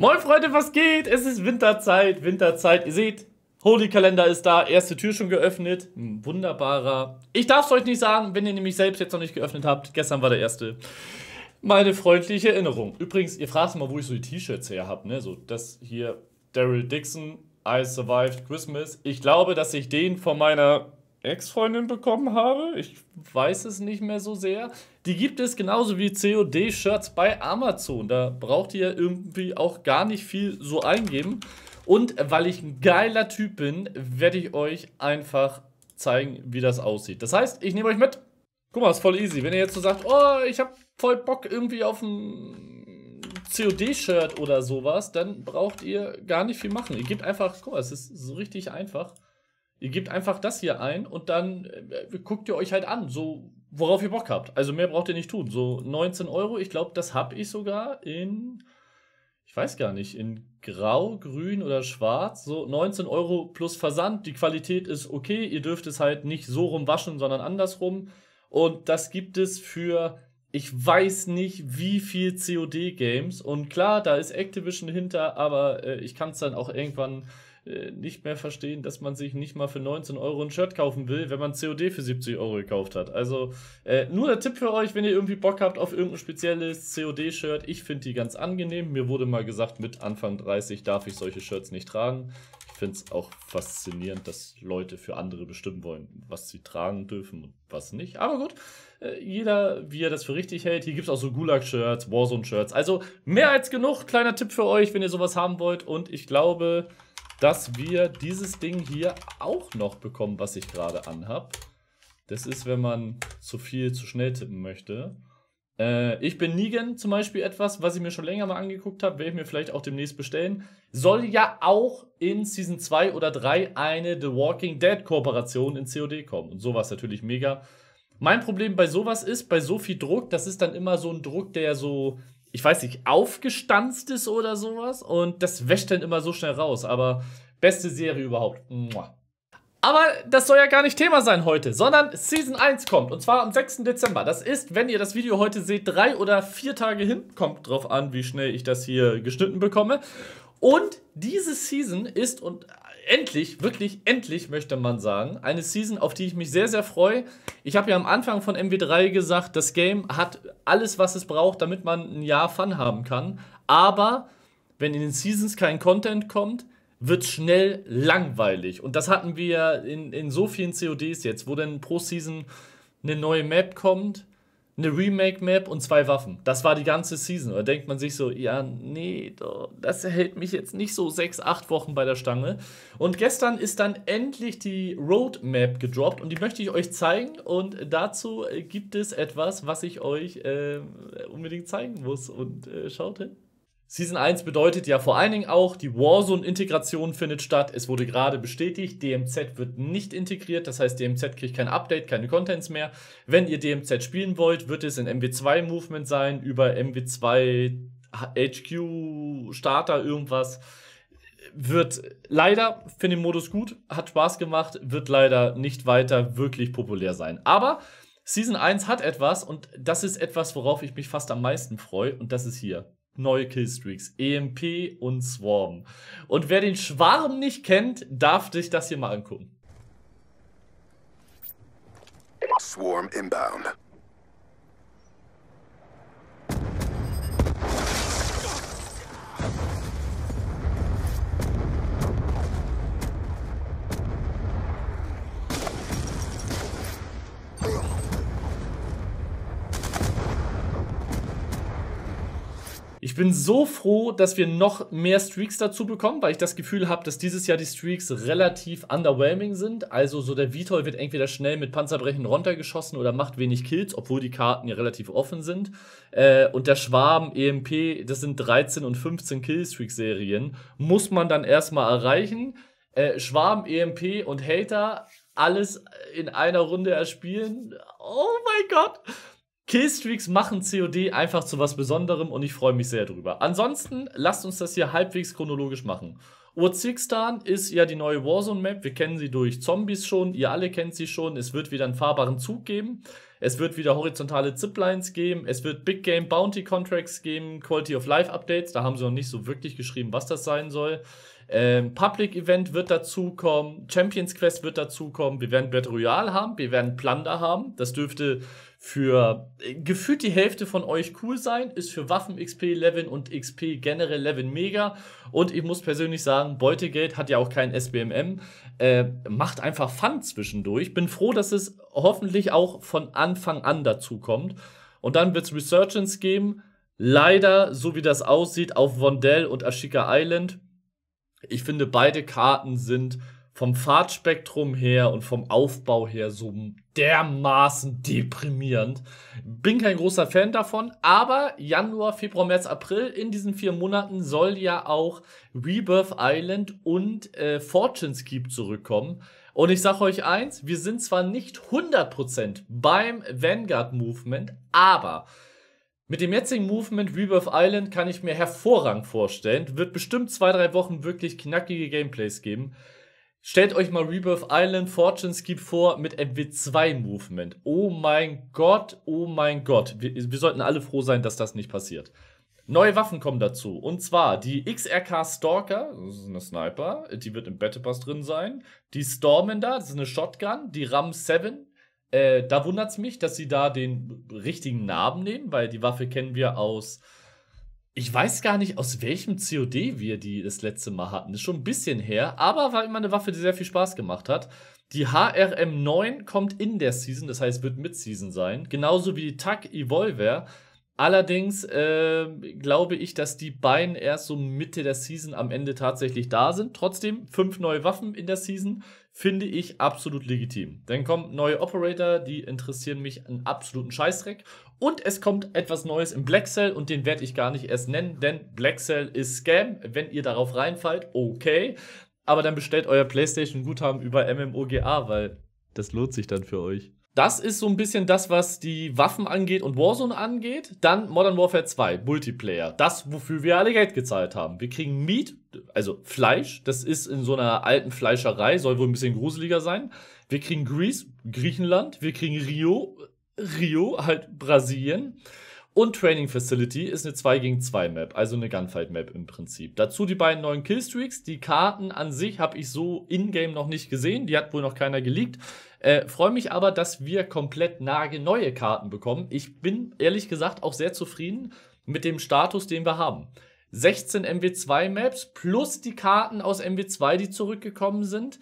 Moin Freunde, was geht? Es ist Winterzeit, Winterzeit. Ihr seht, Holy Kalender ist da, erste Tür schon geöffnet. Ein wunderbarer. Ich darf es euch nicht sagen, wenn ihr nämlich selbst jetzt noch nicht geöffnet habt. Gestern war der erste. Meine freundliche Erinnerung. Übrigens, ihr fragt mal, wo ich so die T-Shirts her habe. Ne? So, das hier, Daryl Dixon, I Survived Christmas. Ich glaube, dass ich den von meiner Ex-Freundin bekommen habe. Ich weiß es nicht mehr so sehr. Die gibt es genauso wie COD-Shirts bei Amazon. Da braucht ihr irgendwie auch gar nicht viel so eingeben. Und weil ich ein geiler Typ bin, werde ich euch einfach zeigen, wie das aussieht. Das heißt, ich nehme euch mit. Guck mal, ist voll easy. Wenn ihr jetzt so sagt, oh, ich habe voll Bock irgendwie auf ein COD-Shirt oder sowas, dann braucht ihr gar nicht viel machen. Ihr gebt einfach, guck mal, es ist so richtig einfach. Ihr gebt einfach das hier ein und dann äh, guckt ihr euch halt an, so worauf ihr Bock habt. Also mehr braucht ihr nicht tun. So 19 Euro, ich glaube, das habe ich sogar in, ich weiß gar nicht, in Grau, Grün oder Schwarz. So 19 Euro plus Versand. Die Qualität ist okay. Ihr dürft es halt nicht so rumwaschen, sondern andersrum. Und das gibt es für, ich weiß nicht, wie viel COD-Games. Und klar, da ist Activision hinter, aber äh, ich kann es dann auch irgendwann äh, nicht mehr verstehen, dass man sich nicht mal für 19 Euro ein Shirt kaufen will, wenn man COD für 70 Euro gekauft hat. Also äh, nur der Tipp für euch, wenn ihr irgendwie Bock habt auf irgendein spezielles COD-Shirt. Ich finde die ganz angenehm. Mir wurde mal gesagt, mit Anfang 30 darf ich solche Shirts nicht tragen. Ich finde es auch faszinierend, dass Leute für andere bestimmen wollen, was sie tragen dürfen und was nicht. Aber gut, äh, jeder, wie er das für richtig hält. Hier gibt es auch so Gulag-Shirts, Warzone-Shirts. Also mehr als genug. Kleiner Tipp für euch, wenn ihr sowas haben wollt. Und ich glaube, dass wir dieses Ding hier auch noch bekommen, was ich gerade anhab. Das ist, wenn man zu viel zu schnell tippen möchte. Äh, ich bin Negan zum Beispiel etwas, was ich mir schon länger mal angeguckt habe, werde ich mir vielleicht auch demnächst bestellen. Soll ja auch in Season 2 oder 3 eine The Walking Dead Kooperation in COD kommen. Und sowas natürlich mega. Mein Problem bei sowas ist, bei so viel Druck, das ist dann immer so ein Druck, der so ich weiß nicht, aufgestanzt ist oder sowas. Und das wäscht dann immer so schnell raus. Aber beste Serie überhaupt. Aber das soll ja gar nicht Thema sein heute, sondern Season 1 kommt. Und zwar am 6. Dezember. Das ist, wenn ihr das Video heute seht, drei oder vier Tage hin. Kommt drauf an, wie schnell ich das hier geschnitten bekomme. Und diese Season ist, und endlich, wirklich, endlich möchte man sagen, eine Season, auf die ich mich sehr, sehr freue. Ich habe ja am Anfang von MW3 gesagt, das Game hat alles, was es braucht, damit man ein Jahr Fun haben kann. Aber wenn in den Seasons kein Content kommt, wird schnell langweilig. Und das hatten wir in, in so vielen CODs jetzt, wo dann pro Season eine neue Map kommt eine Remake-Map und zwei Waffen. Das war die ganze Season. Da denkt man sich so, ja, nee, das hält mich jetzt nicht so sechs, acht Wochen bei der Stange. Und gestern ist dann endlich die Roadmap gedroppt und die möchte ich euch zeigen. Und dazu gibt es etwas, was ich euch äh, unbedingt zeigen muss. Und äh, schaut hin. Season 1 bedeutet ja vor allen Dingen auch, die Warzone-Integration findet statt. Es wurde gerade bestätigt, DMZ wird nicht integriert, das heißt, DMZ kriegt kein Update, keine Contents mehr. Wenn ihr DMZ spielen wollt, wird es in MW2-Movement sein, über MW2 HQ, Starter, irgendwas. Wird leider, finde den Modus gut, hat Spaß gemacht, wird leider nicht weiter wirklich populär sein. Aber Season 1 hat etwas und das ist etwas, worauf ich mich fast am meisten freue und das ist hier neue Killstreaks. EMP und Swarm. Und wer den Schwarm nicht kennt, darf sich das hier mal angucken. Swarm inbound. Ich bin so froh, dass wir noch mehr Streaks dazu bekommen, weil ich das Gefühl habe, dass dieses Jahr die Streaks relativ underwhelming sind. Also so der Vitol wird entweder schnell mit Panzerbrechen runtergeschossen oder macht wenig Kills, obwohl die Karten ja relativ offen sind. Äh, und der Schwaben EMP, das sind 13 und 15 Killstreak-Serien, muss man dann erstmal erreichen. Äh, Schwaben, EMP und Hater alles in einer Runde erspielen. Oh mein Gott! Killstreaks machen COD einfach zu was Besonderem und ich freue mich sehr drüber. Ansonsten lasst uns das hier halbwegs chronologisch machen. Urzikstan ist ja die neue Warzone-Map. Wir kennen sie durch Zombies schon. Ihr alle kennt sie schon. Es wird wieder einen fahrbaren Zug geben. Es wird wieder horizontale Ziplines geben. Es wird Big Game Bounty Contracts geben. Quality of Life Updates. Da haben sie noch nicht so wirklich geschrieben, was das sein soll. Ähm, Public Event wird dazukommen, Champions Quest wird dazukommen, wir werden Battle Royale haben, wir werden Plunder haben. Das dürfte für äh, gefühlt die Hälfte von euch cool sein, ist für Waffen XP Level und XP generell Level mega. Und ich muss persönlich sagen, Beutegeld hat ja auch kein SBMM, äh, macht einfach Fun zwischendurch. Bin froh, dass es hoffentlich auch von Anfang an dazukommt. Und dann wird es Resurgence geben. Leider, so wie das aussieht, auf Vondel und Ashika Island ich finde, beide Karten sind vom Fahrtspektrum her und vom Aufbau her so dermaßen deprimierend. Bin kein großer Fan davon, aber Januar, Februar, März, April in diesen vier Monaten soll ja auch Rebirth Island und äh, Fortune's Keep zurückkommen. Und ich sage euch eins, wir sind zwar nicht 100% beim Vanguard Movement, aber mit dem jetzigen Movement Rebirth Island kann ich mir hervorragend vorstellen. Wird bestimmt zwei, drei Wochen wirklich knackige Gameplays geben. Stellt euch mal Rebirth Island Fortune Skip vor mit MW2-Movement. Oh mein Gott, oh mein Gott. Wir, wir, sollten alle froh sein, dass das nicht passiert. Neue Waffen kommen dazu. Und zwar die XRK Stalker, das ist eine Sniper, die wird im Battle Pass drin sein. Die Stormender, das ist eine Shotgun. Die Ram 7, äh, da wundert es mich, dass sie da den richtigen Namen nehmen, weil die Waffe kennen wir aus. Ich weiß gar nicht, aus welchem COD wir die das letzte Mal hatten. Das ist schon ein bisschen her, aber war immer eine Waffe, die sehr viel Spaß gemacht hat. Die HRM9 kommt in der Season, das heißt, wird mit Season sein. Genauso wie die TAC Evolver Allerdings äh, glaube ich, dass die beiden erst so Mitte der Season am Ende tatsächlich da sind. Trotzdem, fünf neue Waffen in der Season finde ich absolut legitim. Dann kommen neue Operator, die interessieren mich einen absoluten Scheißdreck. Und es kommt etwas Neues im Black Cell und den werde ich gar nicht erst nennen, denn Black Cell ist Scam. Wenn ihr darauf reinfallt, okay. Aber dann bestellt euer PlayStation-Guthaben über MMOGA, weil das lohnt sich dann für euch. Das ist so ein bisschen das, was die Waffen angeht und Warzone angeht. Dann Modern Warfare 2, Multiplayer. Das, wofür wir alle Geld gezahlt haben. Wir kriegen Meat, also Fleisch. Das ist in so einer alten Fleischerei, soll wohl ein bisschen gruseliger sein. Wir kriegen Greece, Griechenland. Wir kriegen Rio, Rio, halt Brasilien. Und Training Facility ist eine 2 gegen 2 Map, also eine Gunfight Map im Prinzip. Dazu die beiden neuen Killstreaks. Die Karten an sich habe ich so in-game noch nicht gesehen. Die hat wohl noch keiner geleakt. Äh, Freue mich aber, dass wir komplett nagelneue Karten bekommen. Ich bin ehrlich gesagt auch sehr zufrieden mit dem Status, den wir haben. 16 MW2 Maps plus die Karten aus MW2, die zurückgekommen sind,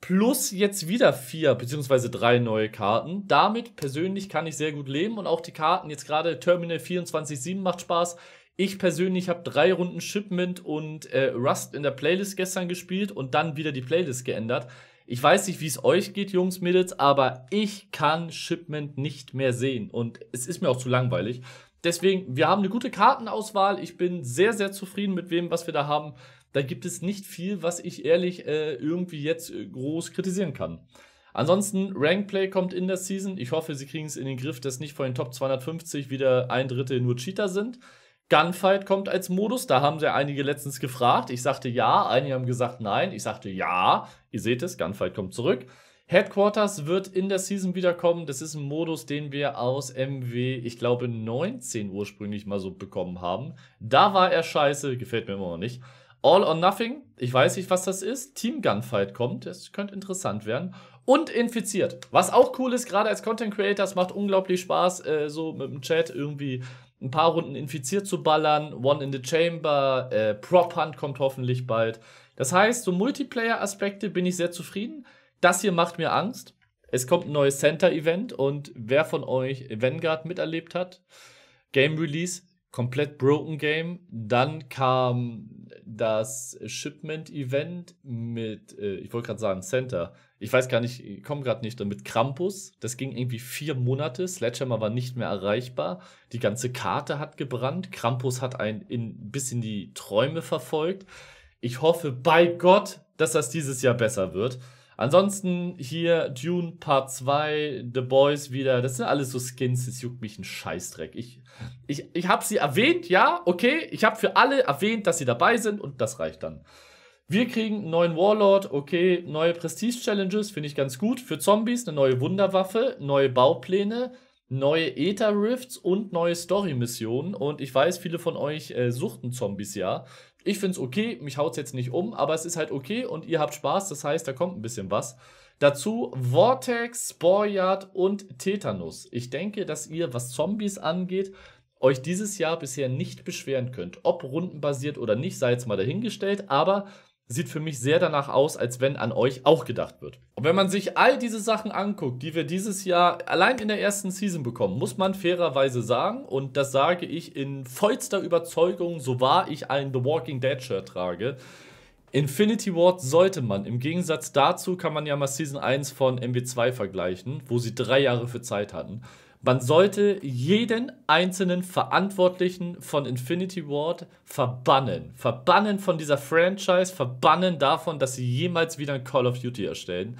plus jetzt wieder vier beziehungsweise drei neue Karten. Damit persönlich kann ich sehr gut leben und auch die Karten jetzt gerade Terminal 24/7 macht Spaß. Ich persönlich habe drei Runden Shipment und äh, Rust in der Playlist gestern gespielt und dann wieder die Playlist geändert. Ich weiß nicht, wie es euch geht, Jungs, Mädels, aber ich kann Shipment nicht mehr sehen. Und es ist mir auch zu langweilig. Deswegen, wir haben eine gute Kartenauswahl. Ich bin sehr, sehr zufrieden mit wem, was wir da haben. Da gibt es nicht viel, was ich ehrlich äh, irgendwie jetzt äh, groß kritisieren kann. Ansonsten, Rankplay kommt in der Season. Ich hoffe, sie kriegen es in den Griff, dass nicht von den Top 250 wieder ein Drittel nur Cheater sind. Gunfight kommt als Modus. Da haben sie einige letztens gefragt. Ich sagte ja, einige haben gesagt nein. Ich sagte ja. Ihr seht es, Gunfight kommt zurück. Headquarters wird in der Season wiederkommen. Das ist ein Modus, den wir aus MW, ich glaube, 19 ursprünglich mal so bekommen haben. Da war er scheiße, gefällt mir immer noch nicht. All or Nothing, ich weiß nicht, was das ist. Team Gunfight kommt, das könnte interessant werden. Und infiziert. Was auch cool ist, gerade als Content Creator, es macht unglaublich Spaß, äh, so mit dem Chat irgendwie ein paar Runden infiziert zu ballern. One in the Chamber, äh, Prop Hunt kommt hoffentlich bald. Das heißt, so Multiplayer-Aspekte bin ich sehr zufrieden. Das hier macht mir Angst. Es kommt ein neues Center-Event und wer von euch Vanguard miterlebt hat, Game Release, komplett broken Game. Dann kam das Shipment-Event mit, äh, ich wollte gerade sagen Center, ich weiß gar nicht, ich komme gerade nicht damit. Krampus, das ging irgendwie vier Monate. Sledgehammer war nicht mehr erreichbar. Die ganze Karte hat gebrannt. Krampus hat einen in, bis in die Träume verfolgt. Ich hoffe bei Gott, dass das dieses Jahr besser wird. Ansonsten hier Dune Part 2, The Boys wieder. Das sind alles so Skins, das juckt mich ein Scheißdreck. Ich, ich, ich habe sie erwähnt, ja, okay. Ich habe für alle erwähnt, dass sie dabei sind und das reicht dann. Wir kriegen einen neuen Warlord, okay, neue Prestige-Challenges, finde ich ganz gut. Für Zombies eine neue Wunderwaffe, neue Baupläne, neue Ether-Rifts und neue Story-Missionen. Und ich weiß, viele von euch äh, suchten Zombies ja. Ich finde es okay, mich haut es jetzt nicht um, aber es ist halt okay und ihr habt Spaß, das heißt, da kommt ein bisschen was. Dazu Vortex, Sporyard und Tetanus. Ich denke, dass ihr, was Zombies angeht, euch dieses Jahr bisher nicht beschweren könnt. Ob rundenbasiert oder nicht, sei jetzt mal dahingestellt, aber sieht für mich sehr danach aus, als wenn an euch auch gedacht wird. Und wenn man sich all diese Sachen anguckt, die wir dieses Jahr allein in der ersten Season bekommen, muss man fairerweise sagen, und das sage ich in vollster Überzeugung, so wahr ich ein The Walking Dead Shirt trage, Infinity Ward sollte man. Im Gegensatz dazu kann man ja mal Season 1 von MW2 vergleichen, wo sie drei Jahre für Zeit hatten. Man sollte jeden einzelnen Verantwortlichen von Infinity Ward verbannen. Verbannen von dieser Franchise, verbannen davon, dass sie jemals wieder ein Call of Duty erstellen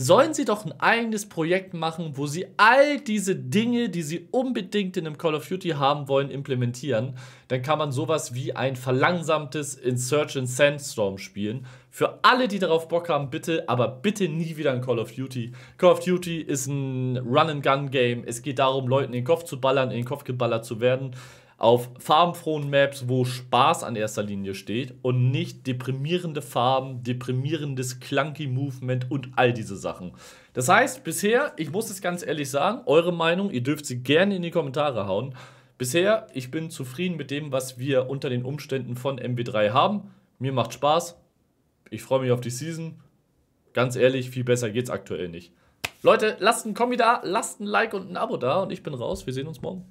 sollen sie doch ein eigenes Projekt machen, wo sie all diese Dinge, die sie unbedingt in einem Call of Duty haben wollen, implementieren. Dann kann man sowas wie ein verlangsamtes Insurgent Sandstorm spielen. Für alle, die darauf Bock haben, bitte, aber bitte nie wieder ein Call of Duty. Call of Duty ist ein Run-and-Gun-Game. Es geht darum, Leuten in den Kopf zu ballern, in den Kopf geballert zu werden auf farbenfrohen Maps, wo Spaß an erster Linie steht und nicht deprimierende Farben, deprimierendes clunky Movement und all diese Sachen. Das heißt, bisher, ich muss es ganz ehrlich sagen, eure Meinung, ihr dürft sie gerne in die Kommentare hauen. Bisher, ich bin zufrieden mit dem, was wir unter den Umständen von MB3 haben. Mir macht Spaß. Ich freue mich auf die Season. Ganz ehrlich, viel besser geht's aktuell nicht. Leute, lasst ein Kommi da, lasst ein Like und ein Abo da und ich bin raus. Wir sehen uns morgen.